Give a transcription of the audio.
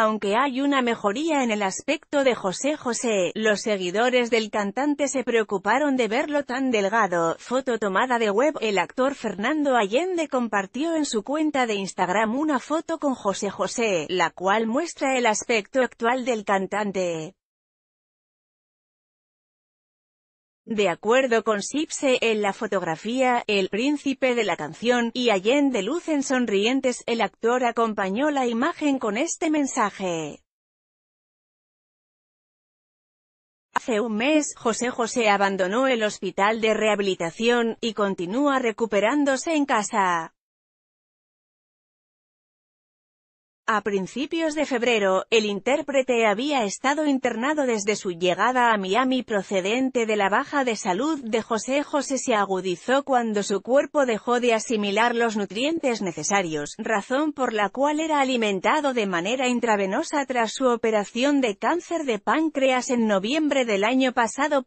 Aunque hay una mejoría en el aspecto de José José, los seguidores del cantante se preocuparon de verlo tan delgado. Foto tomada de web, el actor Fernando Allende compartió en su cuenta de Instagram una foto con José José, la cual muestra el aspecto actual del cantante. De acuerdo con Sipse en la fotografía, el príncipe de la canción, y Allende lucen sonrientes, el actor acompañó la imagen con este mensaje. Hace un mes, José José abandonó el hospital de rehabilitación, y continúa recuperándose en casa. A principios de febrero, el intérprete había estado internado desde su llegada a Miami procedente de la baja de salud de José José se agudizó cuando su cuerpo dejó de asimilar los nutrientes necesarios, razón por la cual era alimentado de manera intravenosa tras su operación de cáncer de páncreas en noviembre del año pasado.